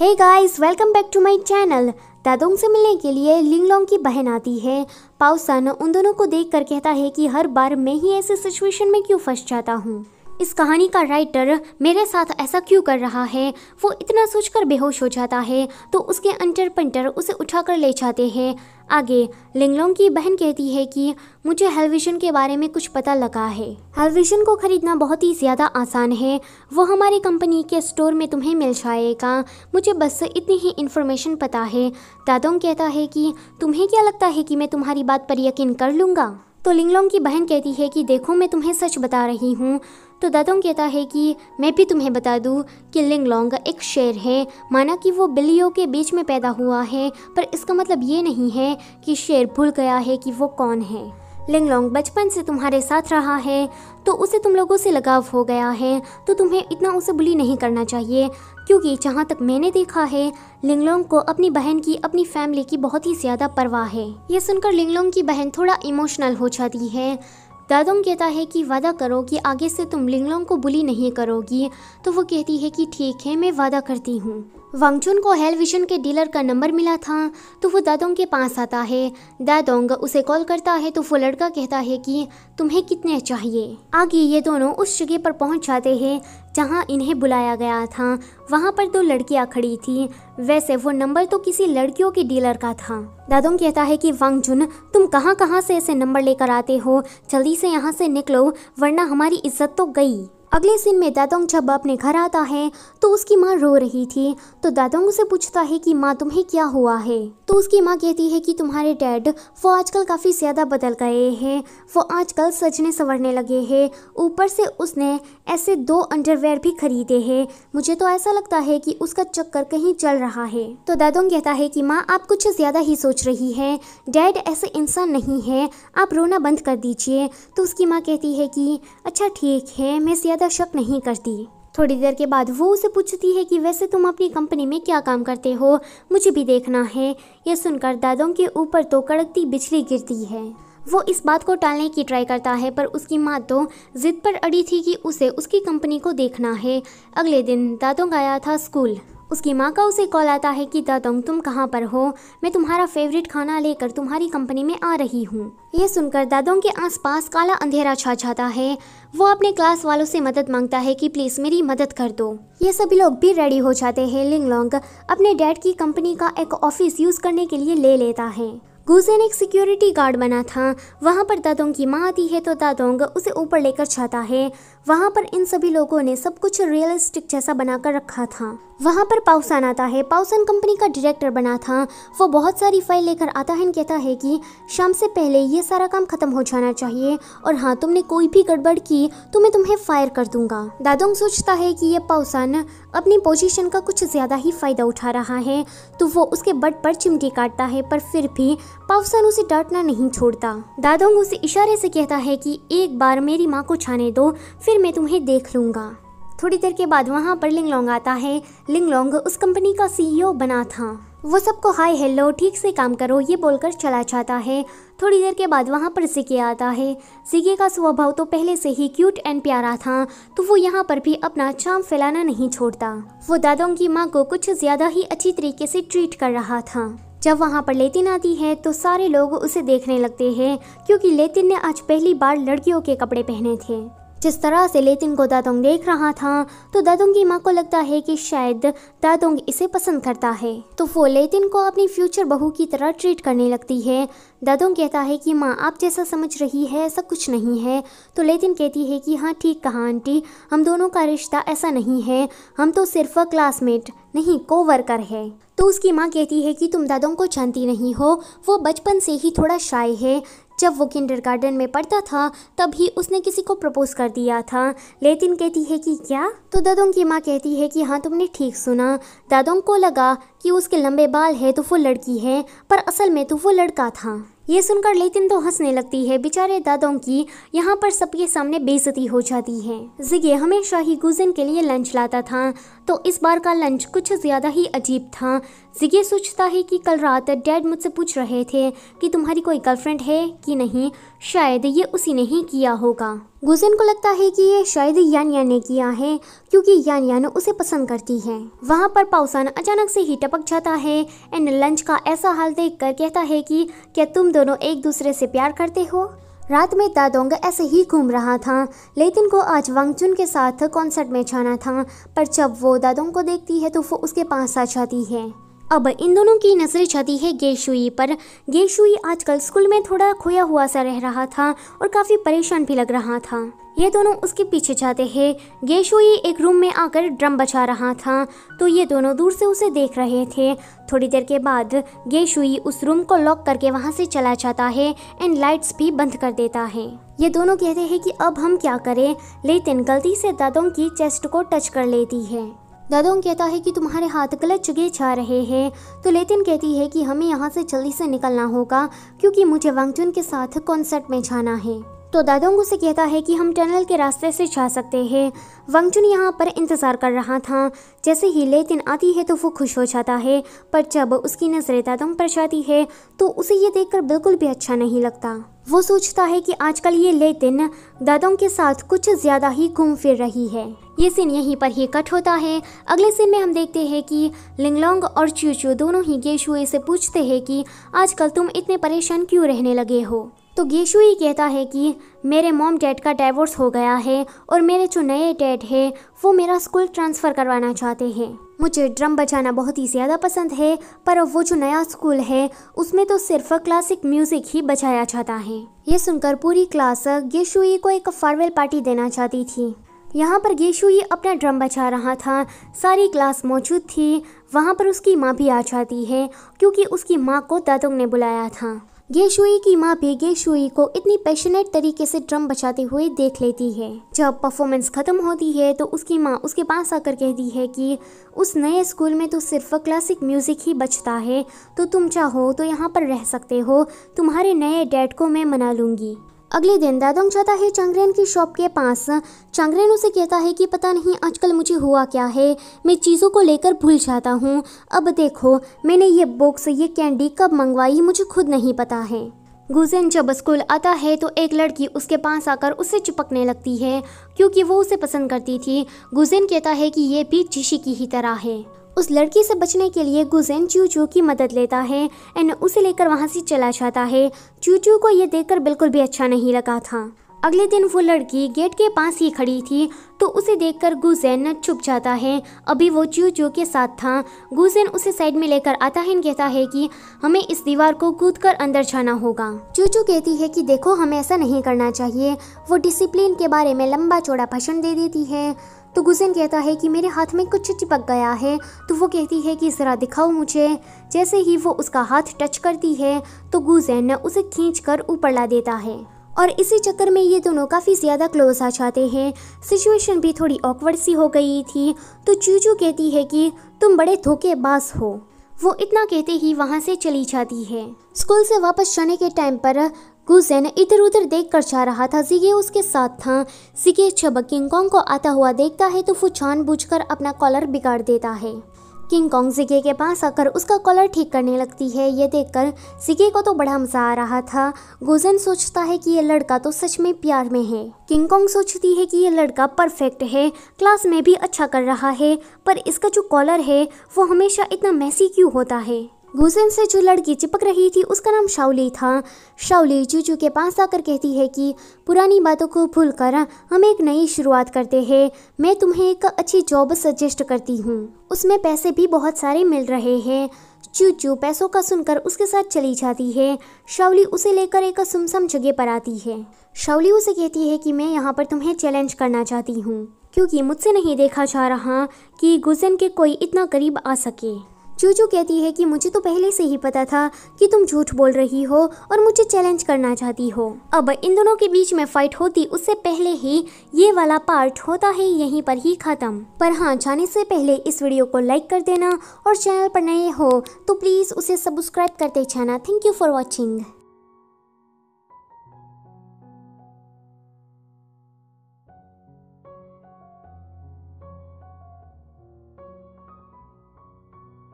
hey guys welcome back to my channel Dadong से मिलने के लिए लिंगलोंग की बहन आती है पाउसन उन दोनों को देख कर कहता है कि हर बार मैं ही ऐसे सिचुएशन में क्यों फंस जाता हूँ इस कहानी का राइटर मेरे साथ ऐसा क्यों कर रहा है वो इतना सोचकर बेहोश हो जाता है तो उसके अंटर पंटर उसे उठाकर ले जाते हैं आगे लिंगलोंग की बहन कहती है कि मुझे हेलविशन के बारे में कुछ पता लगा है हेलविशन को खरीदना बहुत ही ज़्यादा आसान है वो हमारी कंपनी के स्टोर में तुम्हें मिल जाएगा मुझे बस इतनी ही इन्फॉर्मेशन पता है दादोंग कहता है कि तुम्हें क्या लगता है कि मैं तुम्हारी बात पर यकीन कर लूँगा तो लिंगलोंग की बहन कहती है कि देखो मैं तुम्हें सच बता रही हूँ तो दादोंग कहता है कि मैं भी तुम्हें बता दूँ कि लिंगलोंग एक शेर है माना कि वो बिल्लियों के बीच में पैदा हुआ है पर इसका मतलब ये नहीं है कि शेर भूल गया है कि वो कौन है लिंगलोंग बचपन से तुम्हारे साथ रहा है तो उसे तुम लोगों से लगाव हो गया है तो तुम्हें इतना उसे बुली नहीं करना चाहिए क्योंकि जहाँ तक मैंने देखा है लिंगलोंग को अपनी बहन की अपनी फैमिली की बहुत ही ज़्यादा परवाह है ये सुनकर लिंगलोंग की बहन थोड़ा इमोशनल हो जाती है दादोंग कहता है कि वादा करो कि आगे से तुम लिंगलोंग को बुली नहीं करोगी तो वो कहती है कि ठीक है मैं वादा करती हूँ वांगचुन को हेल विशन के डीलर का नंबर मिला था तो वो दादोंग के पास आता है दादोंग उसे कॉल करता है तो वो लड़का कहता है कि तुम्हें कितने चाहिए आगे ये दोनों उस जगह पर पहुंच जाते हैं जहाँ इन्हें बुलाया गया था वहाँ पर दो लड़कियां खड़ी थी वैसे वो नंबर तो किसी लड़कियों के डीलर का था दादोंग कहता है कि वांगचुन तुम कहाँ कहाँ से ऐसे नंबर लेकर आते हो जल्दी से यहाँ से निकलो वरना हमारी इज्जत तो गई अगले सीन में दादोंग जब अपने घर आता है तो उसकी माँ रो रही थी तो दादोंग से पूछता है कि माँ तुम्हें क्या हुआ है तो उसकी माँ कहती है कि तुम्हारे डैड वो आजकल काफ़ी ज़्यादा बदल गए हैं वो आजकल सजने संवरने लगे हैं ऊपर से उसने ऐसे दो अंडरवेयर भी खरीदे हैं मुझे तो ऐसा लगता है कि उसका चक्कर कहीं चल रहा है तो दादोंग कहता है कि माँ आप कुछ ज़्यादा ही सोच रही है डैड ऐसे इंसान नहीं है आप रोना बंद कर दीजिए तो उसकी माँ कहती है कि अच्छा ठीक है मैं ज़्यादा ज़्यादा शक नहीं करती थोड़ी देर के बाद वो उसे पूछती है कि वैसे तुम अपनी कंपनी में क्या काम करते हो मुझे भी देखना है यह सुनकर दादों के ऊपर तो कड़कती बिजली गिरती है वो इस बात को टालने की ट्राई करता है पर उसकी माँ तो जिद पर अड़ी थी कि उसे उसकी कंपनी को देखना है अगले दिन दादों गया था स्कूल उसकी माँ का उसे कॉल आता है कि दादोंग तुम कहाँ पर हो मैं तुम्हारा फेवरेट खाना लेकर तुम्हारी कंपनी में आ रही हूँ ये सुनकर दादोंग के आसपास काला अंधेरा छा जाता है वो अपने क्लास वालों से मदद मांगता है कि प्लीज़ मेरी मदद कर दो ये सभी लोग भी रेडी हो जाते हैं लिंगलोंग अपने डैड की कंपनी का एक ऑफिस यूज़ करने के लिए ले लेता है गुजेन एक सिक्योरिटी गार्ड बना था वहाँ पर दादोंग की माँ आती है तो दादोंग उसे ऊपर लेकर जाता है वहाँ पर इन सभी लोगों ने सब कुछ रियलिस्टिक जैसा बनाकर रखा था वहाँ पर पाउसन आता है पाउसन कंपनी का डायरेक्टर बना था वो बहुत सारी फाइल लेकर आता है कहता है कि शाम से पहले ये सारा काम खत्म हो जाना चाहिए और हाँ तुमने कोई भी गड़बड़ की तो मैं तुम्हें फायर कर दूंगा दादोंग सोचता है कि ये पाउसन अपनी पोजीशन का कुछ ज़्यादा ही फ़ायदा उठा रहा है तो वो उसके बट पर चिमटी काटता है पर फिर भी पाउसन उसे डांटना नहीं छोड़ता दादोंग उसे इशारे से कहता है की एक बार मेरी माँ को छाने दो फिर मैं तुम्हें देख लूंगा थोड़ी देर के बाद वहाँ पर लिंगलोंग आता है लिंगलोंग उस कंपनी का सीईओ e बना था वो सबको हाय हेलो ठीक से काम करो ये बोलकर चला जाता है थोड़ी देर के बाद वहाँ पर सिके आता है सिके का स्वभाव तो पहले से ही क्यूट एंड प्यारा था तो वो यहाँ पर भी अपना चाम फैलाना नहीं छोड़ता वो दादों की माँ को कुछ ज़्यादा ही अच्छी तरीके से ट्रीट कर रहा था जब वहाँ पर लेतिन आती है तो सारे लोग उसे देखने लगते हैं क्योंकि लेतिन ने आज पहली बार लड़कियों के कपड़े पहने थे जिस तरह से लेतिन को दादोंग देख रहा था तो दादोंग की माँ को लगता है कि शायद दादोंग इसे पसंद करता है तो वो लेतिन को अपनी फ्यूचर बहू की तरह ट्रीट करने लगती है दादोंग कहता है कि माँ आप जैसा समझ रही है ऐसा कुछ नहीं है तो लेतिन कहती है कि हाँ ठीक कहा आंटी हम दोनों का रिश्ता ऐसा नहीं है हम तो सिर्फ क्लासमेट नहीं कोवर्कर है तो उसकी माँ कहती है कि तुम दादों को जानती नहीं हो वो बचपन से ही थोड़ा शाय है जब वो गार्डन में पढ़ता था तभी उसने किसी को प्रपोज कर दिया था लेतिन कहती है कि क्या तो दादोंग की माँ कहती है कि हाँ तुमने ठीक सुना दादोंग को लगा कि उसके लंबे बाल है तो वो लड़की है पर असल में तो वो लड़का था ये सुनकर लेतिन तो हंसने लगती है बेचारे दादों की यहाँ पर सबके सामने बेइज्जती हो जाती है जिगे हमेशा ही गुजन के लिए लंच लाता था तो इस बार का लंच कुछ ज़्यादा ही अजीब था जिगे सोचता है कि कल रात डैड मुझसे पूछ रहे थे कि तुम्हारी कोई गर्लफ्रेंड है कि नहीं शायद ये उसी ने ही किया होगा गुजन को लगता है कि ये शायद यान यान ने किया है क्योंकि यान यान उसे पसंद करती है वहाँ पर पाउसान अचानक से ही टपक जाता है एंड लंच का ऐसा हाल देख कर कहता है कि क्या तुम दोनों एक दूसरे से प्यार करते हो रात में दादोंग ऐसे ही घूम रहा था लेकिन को आज वांगचुन के साथ कॉन्सर्ट में जाना था पर जब वो दादोंग को देखती है तो वो उसके पास आ जाती है अब इन दोनों की नज़रें जाती है गेशुई पर गेशुई आजकल स्कूल में थोड़ा खोया हुआ सा रह रहा था और काफ़ी परेशान भी लग रहा था ये दोनों उसके पीछे जाते हैं ये एक रूम में आकर ड्रम बजा रहा था तो ये दोनों दूर से उसे देख रहे थे थोड़ी देर के बाद गेशुई उस रूम को लॉक करके वहाँ से चला जाता है एंड लाइट्स भी बंद कर देता है ये दोनों कहते हैं कि अब हम क्या करें लेकिन गलती से दादों की चेस्ट को टच कर लेती है दादोंग कहता है कि तुम्हारे हाथ गलत जगह जा रहे हैं तो लेतिन कहती है कि हमें यहाँ से जल्दी से निकलना होगा क्योंकि मुझे वांगचुन के साथ कॉन्सर्ट में जाना है तो दादोंग उसे कहता है कि हम टनल के रास्ते से जा सकते हैं वंगचुन यहाँ पर इंतज़ार कर रहा था जैसे ही लेतिन आती है तो वो खुश हो जाता है पर जब उसकी नज़रें दादोंग पर जाती है तो उसे ये देखकर बिल्कुल भी अच्छा नहीं लगता वो सोचता है कि आजकल ये लेतिन दादोंग के साथ कुछ ज़्यादा ही घूम फिर रही है ये सीन यहीं पर ही कट होता है अगले सीन में हम देखते हैं कि लिंगलोंग और चूचू दोनों ही गेशुए से पूछते हैं कि आजकल तुम इतने परेशान क्यों रहने लगे हो तो गीशु ही कहता है कि मेरे मॉम डैड का डाइवोर्स हो गया है और मेरे जो नए डैड हैं वो मेरा स्कूल ट्रांसफ़र करवाना चाहते हैं मुझे ड्रम बजाना बहुत ही ज़्यादा पसंद है पर वो जो नया स्कूल है उसमें तो सिर्फ क्लासिक म्यूज़िक ही बजाया जाता है ये सुनकर पूरी क्लास गेशुई को एक फारवेल पार्टी देना चाहती थी यहाँ पर गेशुई अपना ड्रम बजा रहा था सारी क्लास मौजूद थी वहाँ पर उसकी माँ भी आ जाती है क्योंकि उसकी माँ को दादोंग ने बुलाया था गेशुई की माँ भी गेशुई को इतनी पैशनेट तरीके से ड्रम बचाते हुए देख लेती है जब परफॉर्मेंस खत्म होती है तो उसकी माँ उसके पास आकर कहती है कि उस नए स्कूल में तो सिर्फ क्लासिक म्यूज़िक ही बचता है तो तुम चाहो तो यहाँ पर रह सकते हो तुम्हारे नए डैड को मैं मना लूँगी अगले दिन दादोंग जाता है चंग्रेन की शॉप के पास चंग्रेन उसे कहता है कि पता नहीं आजकल मुझे हुआ क्या है मैं चीज़ों को लेकर भूल जाता हूँ अब देखो मैंने ये बॉक्स ये कैंडी कब मंगवाई मुझे खुद नहीं पता है गुजेन जब स्कूल आता है तो एक लड़की उसके पास आकर उसे चिपकने लगती है क्योंकि वो उसे पसंद करती थी गुजेन कहता है कि ये भी जीशी की ही तरह है उस लड़की से बचने के लिए गुजेन चूचू की मदद लेता है एंड उसे लेकर वहाँ से चला जाता है चूचू को ये देखकर बिल्कुल भी अच्छा नहीं लगा था अगले दिन वो लड़की गेट के पास ही खड़ी थी तो उसे देखकर गुजैन छुप जाता है अभी वो चूचू के साथ था गुजैन उसे साइड में लेकर आता है कहता है कि हमें इस दीवार को कूद कर अंदर जाना होगा चूचू कहती है कि देखो हमें ऐसा नहीं करना चाहिए वो डिसिप्लिन के बारे में लंबा चौड़ा भाषण दे देती है तो गुजैन कहता है कि मेरे हाथ में कुछ चिपक गया है तो वो कहती है कि ज़रा दिखाओ मुझे जैसे ही वो उसका हाथ टच करती है तो गुजैन उसे खींच कर ऊपर ला देता है और इसी चक्कर में ये दोनों काफ़ी ज़्यादा क्लोज आ जाते हैं सिचुएशन भी थोड़ी ऑकवर्ड सी हो गई थी तो चूचू कहती है कि तुम बड़े धोखेबाज हो वो इतना कहते ही वहाँ से चली जाती है स्कूल से वापस जाने के टाइम पर गुजैन इधर उधर देख कर जा रहा था जिगे उसके साथ था जिगे छबक किंग को आता हुआ देखता है तो वो जानबूझकर अपना कॉलर बिगाड़ देता है किंग कॉन्ग सिके के पास आकर उसका कॉलर ठीक करने लगती है ये देखकर सिके को तो बड़ा मजा आ रहा था गोजन सोचता है कि यह लड़का तो सच में प्यार में है किंग कॉन्ग सोचती है कि यह लड़का परफेक्ट है क्लास में भी अच्छा कर रहा है पर इसका जो कॉलर है वो हमेशा इतना मैसी क्यों होता है घुसन से जो लड़की चिपक रही थी उसका नाम शाउली था शाउली चूचू के पास आकर कहती है कि पुरानी बातों को भूल कर हम एक नई शुरुआत करते हैं मैं तुम्हें एक अच्छी जॉब सजेस्ट करती हूँ उसमें पैसे भी बहुत सारे मिल रहे हैं चूचू पैसों का सुनकर उसके साथ चली जाती है शावली उसे लेकर एक सुमसम जगह पर आती है शावली उसे कहती है कि मैं यहाँ पर तुम्हें चैलेंज करना चाहती हूँ क्योंकि मुझसे नहीं देखा जा रहा कि गुजन के कोई इतना करीब आ सके चूचू कहती है कि मुझे तो पहले से ही पता था कि तुम झूठ बोल रही हो और मुझे चैलेंज करना चाहती हो अब इन दोनों के बीच में फाइट होती उससे पहले ही ये वाला पार्ट होता है यहीं पर ही ख़त्म पर हाँ जाने से पहले इस वीडियो को लाइक कर देना और चैनल पर नए हो तो प्लीज़ उसे सब्सक्राइब करते जाना थैंक यू फॉर वॉचिंग